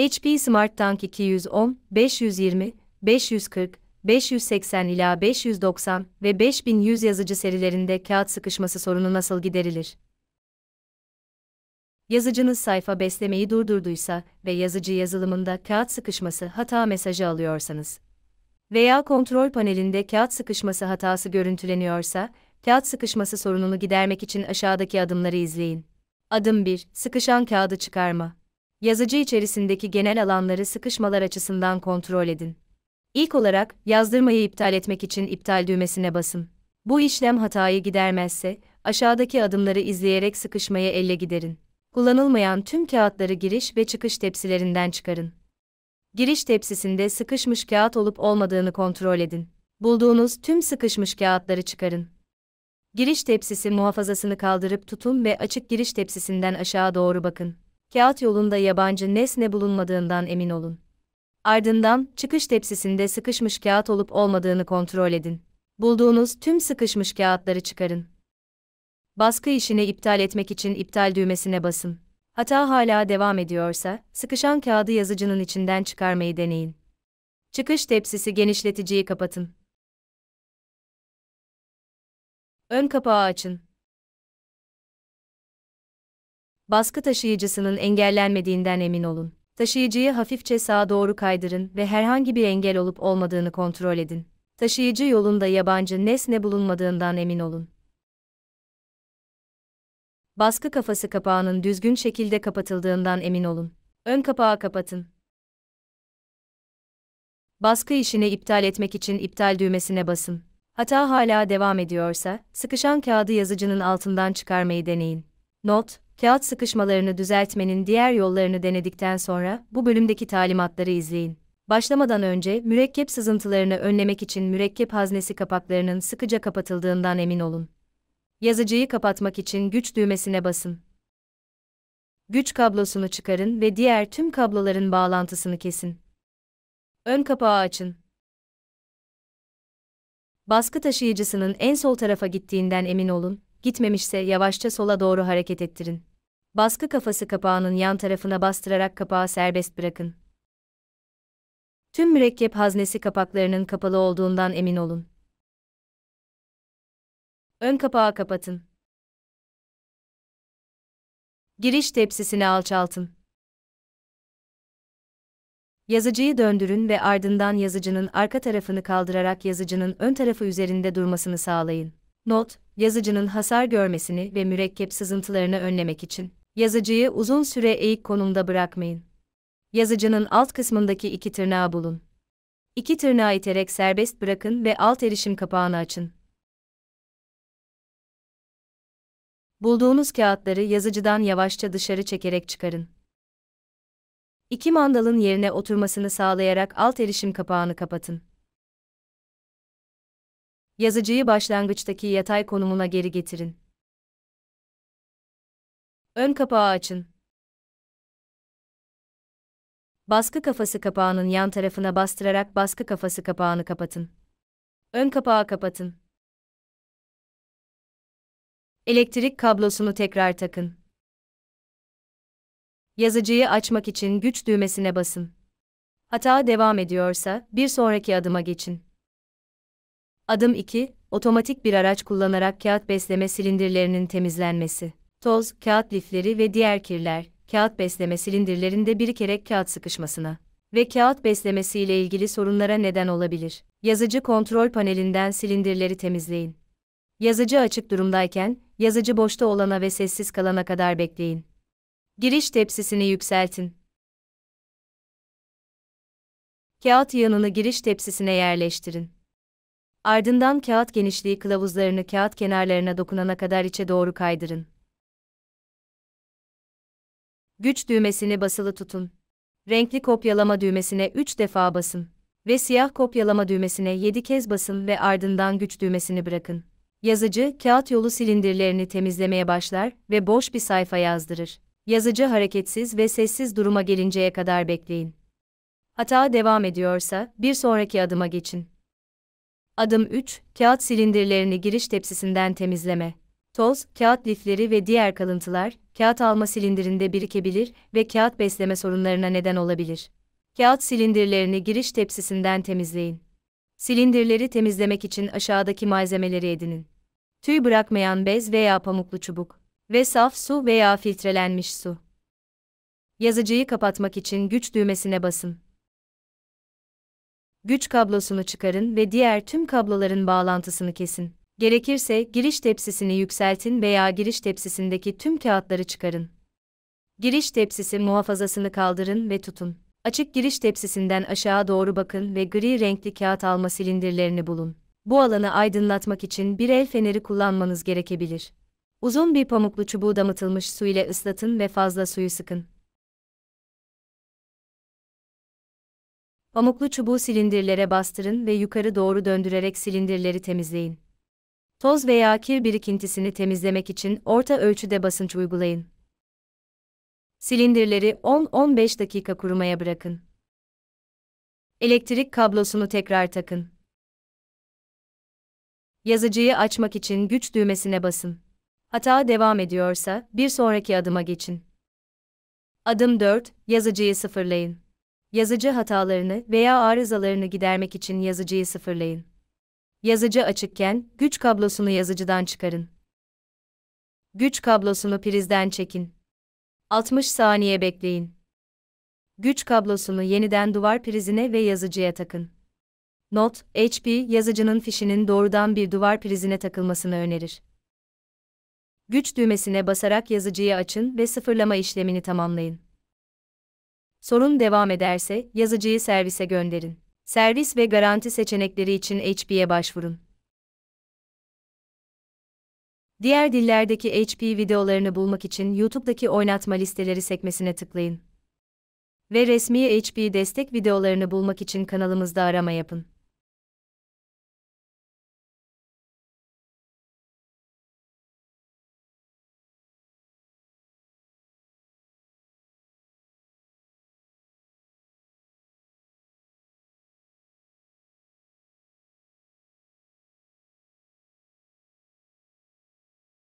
HP Smart Tank 210, 520, 540, 580 ila 590 ve 5100 yazıcı serilerinde kağıt sıkışması sorunu nasıl giderilir? Yazıcınız sayfa beslemeyi durdurduysa ve yazıcı yazılımında kağıt sıkışması hata mesajı alıyorsanız veya kontrol panelinde kağıt sıkışması hatası görüntüleniyorsa, kağıt sıkışması sorununu gidermek için aşağıdaki adımları izleyin. Adım 1. Sıkışan kağıdı çıkarma yazıcı içerisindeki genel alanları sıkışmalar açısından kontrol edin. İlk olarak, yazdırmayı iptal etmek için iptal düğmesine basın. Bu işlem hatayı gidermezse, aşağıdaki adımları izleyerek sıkışmayı elle giderin. Kullanılmayan tüm kağıtları giriş ve çıkış tepsilerinden çıkarın. Giriş tepsisinde sıkışmış kağıt olup olmadığını kontrol edin. Bulduğunuz tüm sıkışmış kağıtları çıkarın. Giriş tepsisi muhafazasını kaldırıp tutun ve açık giriş tepsisinden aşağı doğru bakın kağıt yolunda yabancı nesne bulunmadığından emin olun. Ardından çıkış tepsisinde sıkışmış kağıt olup olmadığını kontrol edin. Bulduğunuz tüm sıkışmış kağıtları çıkarın. Baskı işini iptal etmek için iptal düğmesine basın. Hata hala devam ediyorsa, sıkışan kağıdı yazıcının içinden çıkarmayı deneyin. Çıkış tepsisi genişleticiyi kapatın. Ön kapağı açın baskı taşıyıcısının engellenmediğinden emin olun. Taşıyıcıyı hafifçe sağa doğru kaydırın ve herhangi bir engel olup olmadığını kontrol edin. Taşıyıcı yolunda yabancı nesne bulunmadığından emin olun. Baskı kafası kapağının düzgün şekilde kapatıldığından emin olun. Ön kapağı kapatın. Baskı işini iptal etmek için iptal düğmesine basın. Hata hala devam ediyorsa, sıkışan kağıdı yazıcının altından çıkarmayı deneyin. Not, kağıt sıkışmalarını düzeltmenin diğer yollarını denedikten sonra bu bölümdeki talimatları izleyin. Başlamadan önce mürekkep sızıntılarını önlemek için mürekkep haznesi kapaklarının sıkıca kapatıldığından emin olun. Yazıcıyı kapatmak için güç düğmesine basın. Güç kablosunu çıkarın ve diğer tüm kabloların bağlantısını kesin. Ön kapağı açın. Baskı taşıyıcısının en sol tarafa gittiğinden emin olun, gitmemişse yavaşça sola doğru hareket ettirin. Baskı kafası kapağının yan tarafına bastırarak kapağı serbest bırakın. Tüm mürekkep haznesi kapaklarının kapalı olduğundan emin olun. Ön kapağı kapatın. Giriş tepsisini alçaltın. Yazıcıyı döndürün ve ardından yazıcının arka tarafını kaldırarak yazıcının ön tarafı üzerinde durmasını sağlayın. Not, yazıcının hasar görmesini ve mürekkep sızıntılarını önlemek için Yazıcıyı uzun süre eğik konumda bırakmayın. Yazıcının alt kısmındaki iki tırnağı bulun. İki tırnağı iterek serbest bırakın ve alt erişim kapağını açın. Bulduğunuz kağıtları yazıcıdan yavaşça dışarı çekerek çıkarın. İki mandalın yerine oturmasını sağlayarak alt erişim kapağını kapatın. Yazıcıyı başlangıçtaki yatay konumuna geri getirin. Ön kapağı açın. Baskı kafası kapağının yan tarafına bastırarak baskı kafası kapağını kapatın. Ön kapağı kapatın. Elektrik kablosunu tekrar takın. Yazıcıyı açmak için güç düğmesine basın. Hata devam ediyorsa bir sonraki adıma geçin. Adım 2, otomatik bir araç kullanarak kağıt besleme silindirlerinin temizlenmesi toz, kağıt lifleri ve diğer kirler, kağıt besleme silindirlerinde birikerek kağıt sıkışmasına ve kağıt beslemesiyle ilgili sorunlara neden olabilir. Yazıcı kontrol panelinden silindirleri temizleyin. Yazıcı açık durumdayken, yazıcı boşta olana ve sessiz kalana kadar bekleyin. Giriş tepsisini yükseltin. Kağıt yığınını giriş tepsisine yerleştirin. Ardından kağıt genişliği kılavuzlarını kağıt kenarlarına dokunana kadar içe doğru kaydırın. Güç düğmesini basılı tutun. Renkli kopyalama düğmesine 3 defa basın ve siyah kopyalama düğmesine 7 kez basın ve ardından güç düğmesini bırakın. Yazıcı, kağıt yolu silindirlerini temizlemeye başlar ve boş bir sayfa yazdırır. Yazıcı hareketsiz ve sessiz duruma gelinceye kadar bekleyin. Hata devam ediyorsa, bir sonraki adıma geçin. Adım 3, kağıt silindirlerini giriş tepsisinden temizleme. Toz, kağıt lifleri ve diğer kalıntılar, kağıt alma silindirinde birikebilir ve kağıt besleme sorunlarına neden olabilir. Kağıt silindirlerini giriş tepsisinden temizleyin. Silindirleri temizlemek için aşağıdaki malzemeleri edinin. Tüy bırakmayan bez veya pamuklu çubuk ve saf su veya filtrelenmiş su. Yazıcıyı kapatmak için güç düğmesine basın. Güç kablosunu çıkarın ve diğer tüm kabloların bağlantısını kesin. Gerekirse giriş tepsisini yükseltin veya giriş tepsisindeki tüm kağıtları çıkarın. Giriş tepsisi muhafazasını kaldırın ve tutun. Açık giriş tepsisinden aşağı doğru bakın ve gri renkli kağıt alma silindirlerini bulun. Bu alanı aydınlatmak için bir el feneri kullanmanız gerekebilir. Uzun bir pamuklu çubuğu damıtılmış su ile ıslatın ve fazla suyu sıkın. Pamuklu çubuğu silindirlere bastırın ve yukarı doğru döndürerek silindirleri temizleyin. Toz veya kir birikintisini temizlemek için orta ölçüde basınç uygulayın. Silindirleri 10-15 dakika kurumaya bırakın. Elektrik kablosunu tekrar takın. Yazıcıyı açmak için güç düğmesine basın. Hata devam ediyorsa bir sonraki adıma geçin. Adım 4. Yazıcıyı sıfırlayın. Yazıcı hatalarını veya arızalarını gidermek için yazıcıyı sıfırlayın. Yazıcı açıkken güç kablosunu yazıcıdan çıkarın. Güç kablosunu prizden çekin. 60 saniye bekleyin. Güç kablosunu yeniden duvar prizine ve yazıcıya takın. Not, HP yazıcının fişinin doğrudan bir duvar prizine takılmasını önerir. Güç düğmesine basarak yazıcıyı açın ve sıfırlama işlemini tamamlayın. Sorun devam ederse yazıcıyı servise gönderin servis ve garanti seçenekleri için HP'ye başvurun. Diğer dillerdeki HP videolarını bulmak için YouTube'daki oynatma listeleri sekmesine tıklayın. Ve resmi HP destek videolarını bulmak için kanalımızda arama yapın.